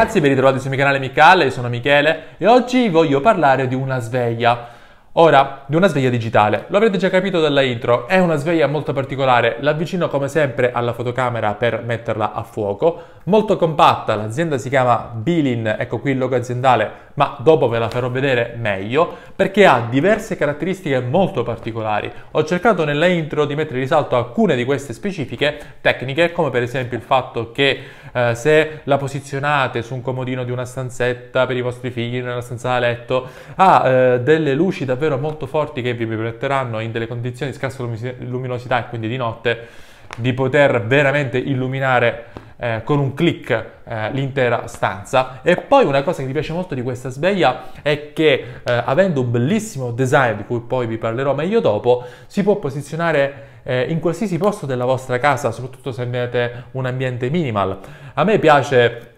ragazzi, ben ritrovati sul mio canale Michele, sono Michele e oggi voglio parlare di una sveglia. Ora, di una sveglia digitale. Lo avrete già capito dalla intro, è una sveglia molto particolare. L'avvicino come sempre alla fotocamera per metterla a fuoco molto compatta, l'azienda si chiama Bilin, ecco qui il logo aziendale, ma dopo ve la farò vedere meglio, perché ha diverse caratteristiche molto particolari. Ho cercato nella intro di mettere in risalto alcune di queste specifiche tecniche, come per esempio il fatto che eh, se la posizionate su un comodino di una stanzetta per i vostri figli, nella stanza da letto, ha eh, delle luci davvero molto forti che vi permetteranno in delle condizioni di scarsa luminosità e quindi di notte di poter veramente illuminare eh, con un click eh, l'intera stanza. E poi una cosa che mi piace molto di questa sveglia è che eh, avendo un bellissimo design, di cui poi vi parlerò meglio dopo, si può posizionare eh, in qualsiasi posto della vostra casa, soprattutto se avete un ambiente minimal. A me piace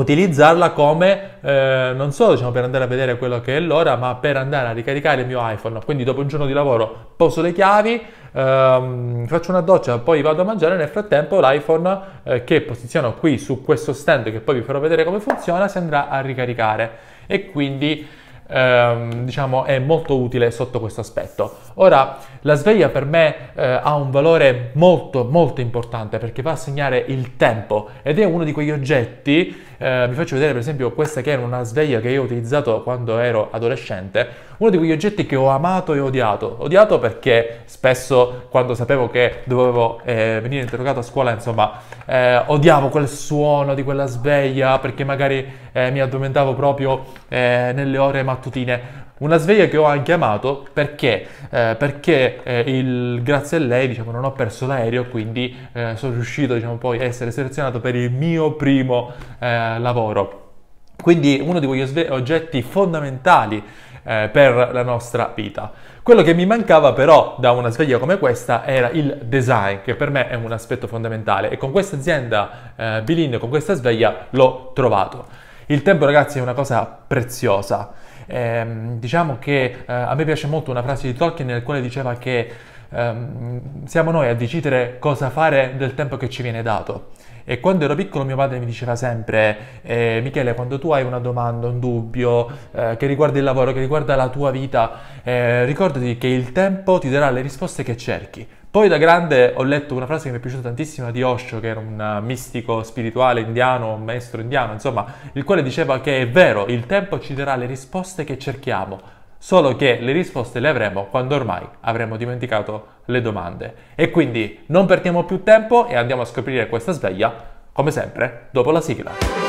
utilizzarla come, eh, non solo diciamo, per andare a vedere quello che è l'ora, ma per andare a ricaricare il mio iPhone. Quindi dopo un giorno di lavoro poso le chiavi, ehm, faccio una doccia, poi vado a mangiare, nel frattempo l'iPhone eh, che posiziono qui su questo stand, che poi vi farò vedere come funziona, si andrà a ricaricare. E quindi ehm, diciamo, è molto utile sotto questo aspetto. Ora, la sveglia per me eh, ha un valore molto, molto importante perché va a segnare il tempo ed è uno di quegli oggetti, eh, vi faccio vedere per esempio questa che era una sveglia che io ho utilizzato quando ero adolescente, uno di quegli oggetti che ho amato e odiato. Odiato perché spesso quando sapevo che dovevo eh, venire interrogato a scuola, insomma, eh, odiavo quel suono di quella sveglia perché magari eh, mi addormentavo proprio eh, nelle ore mattutine. Una sveglia che ho anche amato perché, eh, perché eh, il, grazie a lei diciamo, non ho perso l'aereo, quindi eh, sono riuscito diciamo, poi a essere selezionato per il mio primo eh, lavoro. Quindi uno di quegli oggetti fondamentali eh, per la nostra vita. Quello che mi mancava però da una sveglia come questa era il design, che per me è un aspetto fondamentale e con questa azienda eh, Bilin, con questa sveglia, l'ho trovato. Il tempo, ragazzi, è una cosa preziosa. Ehm, diciamo che eh, a me piace molto una frase di Tolkien nel quale diceva che ehm, siamo noi a decidere cosa fare del tempo che ci viene dato. E quando ero piccolo mio padre mi diceva sempre, eh, Michele, quando tu hai una domanda, un dubbio eh, che riguarda il lavoro, che riguarda la tua vita, eh, ricordati che il tempo ti darà le risposte che cerchi. Poi da grande ho letto una frase che mi è piaciuta tantissimo di Osho, che era un eh, mistico spirituale indiano, un maestro indiano, insomma, il quale diceva che è vero, il tempo ci darà le risposte che cerchiamo, solo che le risposte le avremo quando ormai avremo dimenticato le domande. E quindi non perdiamo più tempo e andiamo a scoprire questa sveglia, come sempre, dopo la sigla.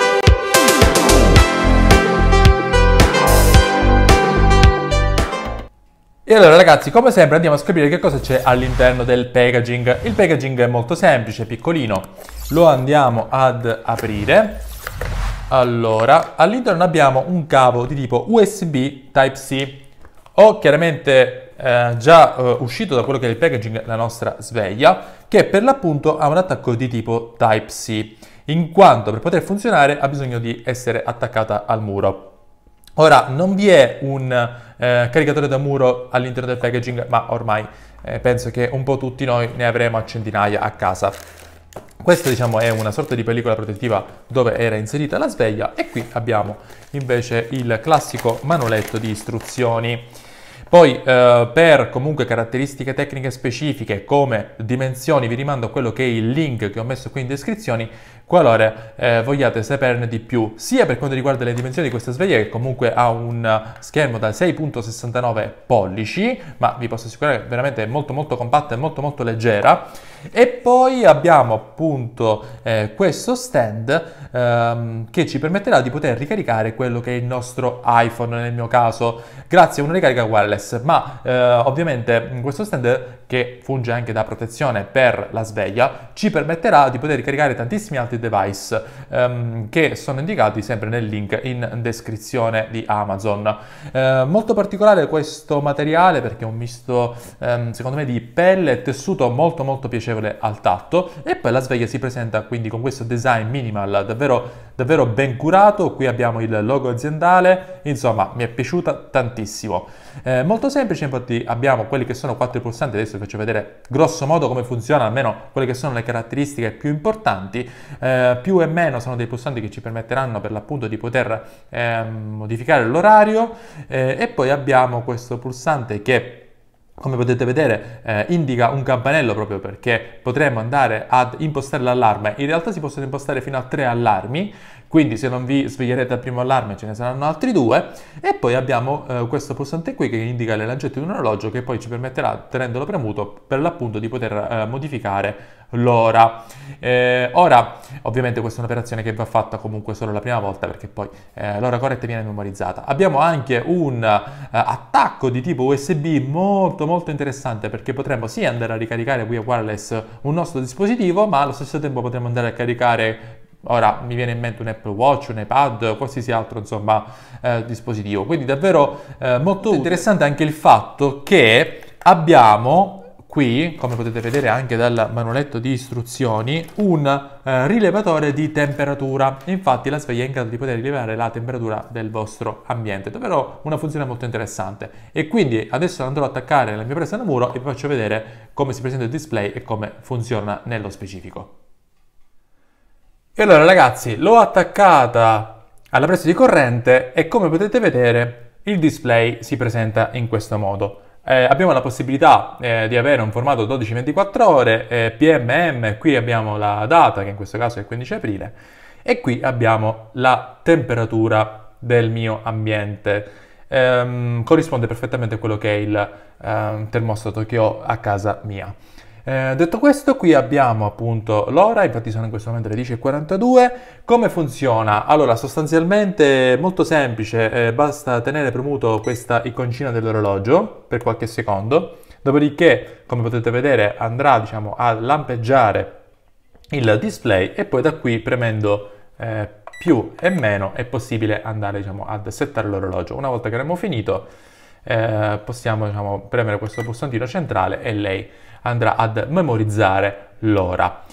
E allora ragazzi, come sempre andiamo a scoprire che cosa c'è all'interno del packaging. Il packaging è molto semplice, piccolino. Lo andiamo ad aprire. Allora, all'interno abbiamo un cavo di tipo USB Type-C. Ho chiaramente eh, già eh, uscito da quello che è il packaging la nostra sveglia, che per l'appunto ha un attacco di tipo Type-C, in quanto per poter funzionare ha bisogno di essere attaccata al muro. Ora, non vi è un eh, caricatore da muro all'interno del packaging, ma ormai eh, penso che un po' tutti noi ne avremo a centinaia a casa. Questa diciamo è una sorta di pellicola protettiva dove era inserita la sveglia e qui abbiamo invece il classico manoletto di istruzioni. Poi eh, per comunque caratteristiche tecniche specifiche come dimensioni vi rimando a quello che è il link che ho messo qui in descrizione qualora eh, vogliate saperne di più sia per quanto riguarda le dimensioni di questa sveglia che comunque ha un schermo da 6.69 pollici ma vi posso assicurare che è veramente molto molto compatta e molto molto leggera e poi abbiamo appunto eh, questo stand ehm, che ci permetterà di poter ricaricare quello che è il nostro iPhone nel mio caso grazie a una ricarica wireless ma eh, ovviamente questo stand che funge anche da protezione per la sveglia ci permetterà di poter ricaricare tantissimi altri altri device ehm, che sono indicati sempre nel link in descrizione di Amazon. Eh, molto particolare questo materiale perché è un misto ehm, secondo me di pelle e tessuto molto molto piacevole al tatto e poi la sveglia si presenta quindi con questo design minimal davvero davvero ben curato, qui abbiamo il logo aziendale, insomma mi è piaciuta tantissimo. Eh, molto semplice, infatti abbiamo quelli che sono quattro pulsanti, adesso vi faccio vedere grosso modo come funziona, almeno quelle che sono le caratteristiche più importanti. Eh, più e meno sono dei pulsanti che ci permetteranno per l'appunto di poter eh, modificare l'orario eh, e poi abbiamo questo pulsante che come potete vedere eh, indica un campanello proprio perché potremmo andare ad impostare l'allarme in realtà si possono impostare fino a tre allarmi quindi se non vi sveglierete al primo allarme ce ne saranno altri due e poi abbiamo eh, questo pulsante qui che indica le lancette di un orologio che poi ci permetterà, tenendolo premuto, per l'appunto di poter eh, modificare l'ora. Eh, ora, ovviamente questa è un'operazione che va fatta comunque solo la prima volta perché poi eh, l'ora corretta viene memorizzata. Abbiamo anche un eh, attacco di tipo USB molto molto interessante perché potremmo sì andare a ricaricare via wireless un nostro dispositivo ma allo stesso tempo potremmo andare a caricare Ora mi viene in mente un Apple Watch, un iPad, qualsiasi altro insomma, eh, dispositivo. Quindi davvero eh, molto interessante anche il fatto che abbiamo qui, come potete vedere anche dal manualetto di istruzioni, un eh, rilevatore di temperatura. Infatti la sveglia è in grado di poter rilevare la temperatura del vostro ambiente, davvero una funzione molto interessante. E quindi adesso andrò ad attaccare la mia presa da muro e vi faccio vedere come si presenta il display e come funziona nello specifico. E allora ragazzi, l'ho attaccata alla presa di corrente e come potete vedere il display si presenta in questo modo. Eh, abbiamo la possibilità eh, di avere un formato 12-24 ore, eh, PMM, qui abbiamo la data che in questo caso è il 15 aprile e qui abbiamo la temperatura del mio ambiente. Ehm, corrisponde perfettamente a quello che è il ehm, termostato che ho a casa mia. Eh, detto questo, qui abbiamo appunto l'ora, infatti sono in questo momento le 10.42. Come funziona? Allora, sostanzialmente molto semplice, eh, basta tenere premuto questa iconcina dell'orologio per qualche secondo, dopodiché, come potete vedere, andrà diciamo, a lampeggiare il display e poi da qui premendo eh, più e meno è possibile andare diciamo, ad settare l'orologio. Una volta che avremo finito eh, possiamo diciamo, premere questo pulsantino centrale e lei andrà ad memorizzare l'ora.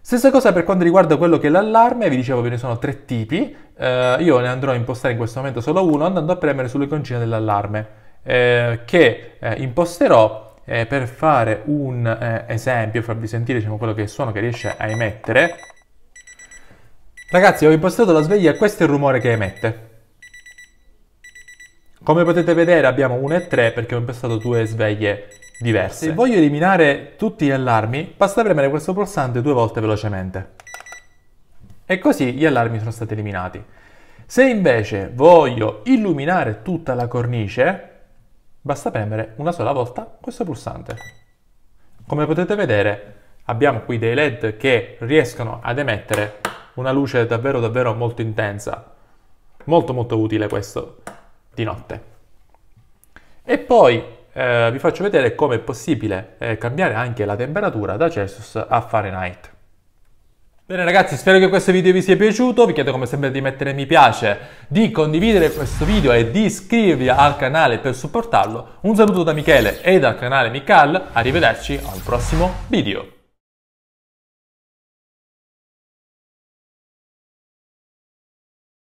Stessa cosa per quanto riguarda quello che è l'allarme, vi dicevo ve ne sono tre tipi, eh, io ne andrò a impostare in questo momento solo uno andando a premere sull'iconcina dell'allarme eh, che eh, imposterò eh, per fare un eh, esempio, farvi sentire diciamo, quello che è il suono che riesce a emettere. Ragazzi ho impostato la sveglia e questo è il rumore che emette. Come potete vedere abbiamo 1 e 3 perché ho impostato due sveglie diverse. Se voglio eliminare tutti gli allarmi, basta premere questo pulsante due volte velocemente. E così gli allarmi sono stati eliminati. Se invece voglio illuminare tutta la cornice, basta premere una sola volta questo pulsante. Come potete vedere, abbiamo qui dei LED che riescono ad emettere una luce davvero davvero molto intensa. Molto molto utile questo di notte. E poi eh, vi faccio vedere come è possibile eh, cambiare anche la temperatura da Celsius a Fahrenheit. Bene ragazzi, spero che questo video vi sia piaciuto, vi chiedo come sempre di mettere mi piace, di condividere questo video e di iscrivervi al canale per supportarlo. Un saluto da Michele e dal canale Mical, arrivederci al prossimo video.